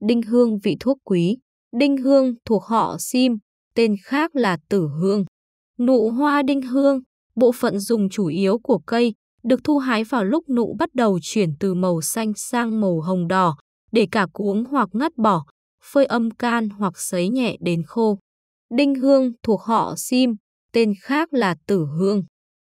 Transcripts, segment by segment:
đinh hương vị thuốc quý, đinh hương thuộc họ sim, tên khác là tử hương. Nụ hoa đinh hương, bộ phận dùng chủ yếu của cây, được thu hái vào lúc nụ bắt đầu chuyển từ màu xanh sang màu hồng đỏ, để cả cuống hoặc ngắt bỏ, phơi âm can hoặc sấy nhẹ đến khô. Đinh hương thuộc họ sim, tên khác là tử hương.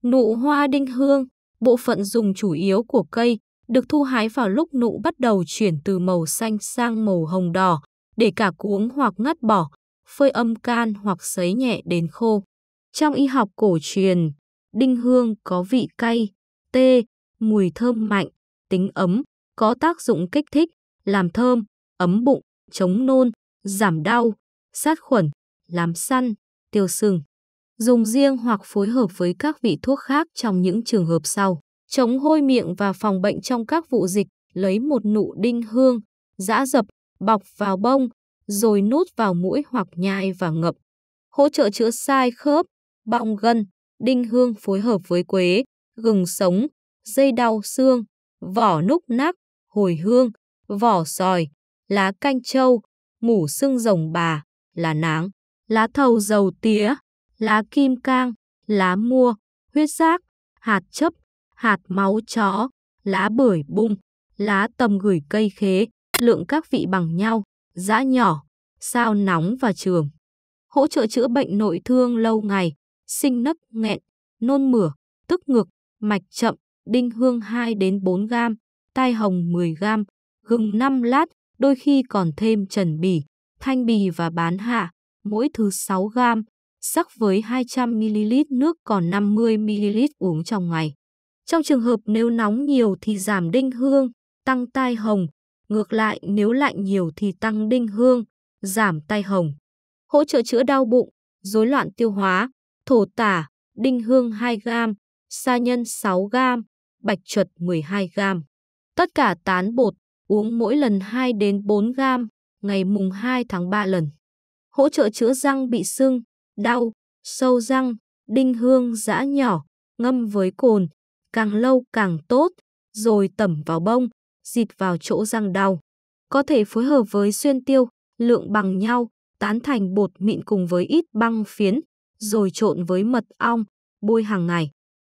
Nụ hoa đinh hương, bộ phận dùng chủ yếu của cây, được thu hái vào lúc nụ bắt đầu chuyển từ màu xanh sang màu hồng đỏ, để cả cuống hoặc ngắt bỏ, phơi âm can hoặc sấy nhẹ đến khô. Trong y học cổ truyền, đinh hương có vị cay, tê, mùi thơm mạnh, tính ấm, có tác dụng kích thích, làm thơm, ấm bụng, chống nôn, giảm đau, sát khuẩn, làm săn, tiêu sừng. Dùng riêng hoặc phối hợp với các vị thuốc khác trong những trường hợp sau chống hôi miệng và phòng bệnh trong các vụ dịch, lấy một nụ đinh hương, giã dập, bọc vào bông, rồi nút vào mũi hoặc nhai và ngậm. Hỗ trợ chữa sai khớp, bọng gân, đinh hương phối hợp với quế, gừng sống, dây đau xương, vỏ núc nắc, hồi hương, vỏ sòi, lá canh trâu, mủ xương rồng bà, lá náng, lá thầu dầu tía, lá kim cang, lá mua, huyết giác, hạt chấp, hạt máu chó, lá bưởi bung, lá tầm gửi cây khế, lượng các vị bằng nhau, giã nhỏ, sao nóng và trường. Hỗ trợ chữa bệnh nội thương lâu ngày, sinh nấc nghẹn, nôn mửa, tức ngực, mạch chậm, đinh hương 2 đến 4 gram, tai hồng 10 gram, gừng 5 lát, đôi khi còn thêm trần bì, thanh bì và bán hạ, mỗi thứ 6 gram, sắc với 200ml nước còn 50ml uống trong ngày. Trong trường hợp nếu nóng nhiều thì giảm đinh hương, tăng tai hồng, ngược lại nếu lạnh nhiều thì tăng đinh hương, giảm tai hồng. Hỗ trợ chữa đau bụng, rối loạn tiêu hóa, thổ tả, đinh hương 2 g, sa nhân 6 g, bạch chuột 12 g. Tất cả tán bột uống mỗi lần 2 đến 4 g, ngày mùng 2 tháng 3 lần. Hỗ trợ chữa răng bị sưng, đau, sâu răng, đinh hương giã nhỏ, ngâm với cồn, càng lâu càng tốt, rồi tẩm vào bông, dịt vào chỗ răng đau. Có thể phối hợp với xuyên tiêu, lượng bằng nhau, tán thành bột mịn cùng với ít băng phiến, rồi trộn với mật ong, bôi hàng ngày.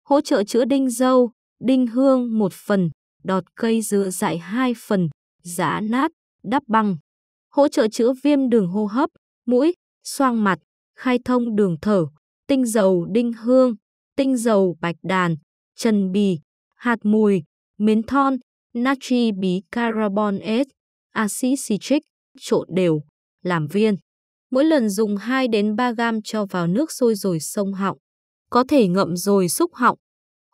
Hỗ trợ chữa đinh dâu, đinh hương một phần, đọt cây dừa dại hai phần, giã nát, đắp băng. Hỗ trợ chữa viêm đường hô hấp, mũi, xoang mặt, khai thông đường thở, tinh dầu đinh hương, tinh dầu bạch đàn, trần bì, hạt mùi, miến thon, natri bí carbonate, axit citric, trộn đều, làm viên. Mỗi lần dùng 2 đến 3 gam cho vào nước sôi rồi sông họng. Có thể ngậm rồi xúc họng.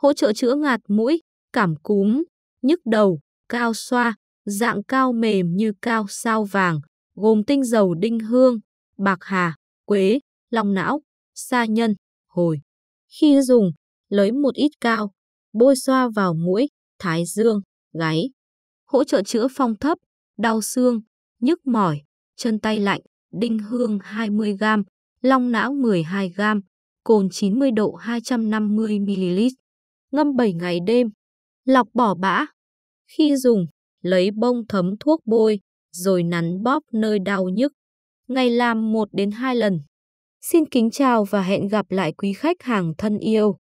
Hỗ trợ chữa ngạt mũi, cảm cúm, nhức đầu, cao xoa, dạng cao mềm như cao sao vàng, gồm tinh dầu đinh hương, bạc hà, quế, long não, sa nhân, hồi. Khi dùng, lấy một ít cao, bôi xoa vào mũi, thái dương, gáy. Hỗ trợ chữa phong thấp, đau xương, nhức mỏi, chân tay lạnh, đinh hương 20g, long não 12g, cồn 90 độ 250ml. Ngâm 7 ngày đêm. Lọc bỏ bã. Khi dùng, lấy bông thấm thuốc bôi, rồi nắn bóp nơi đau nhức. Ngày làm 1 đến 2 lần. Xin kính chào và hẹn gặp lại quý khách hàng thân yêu.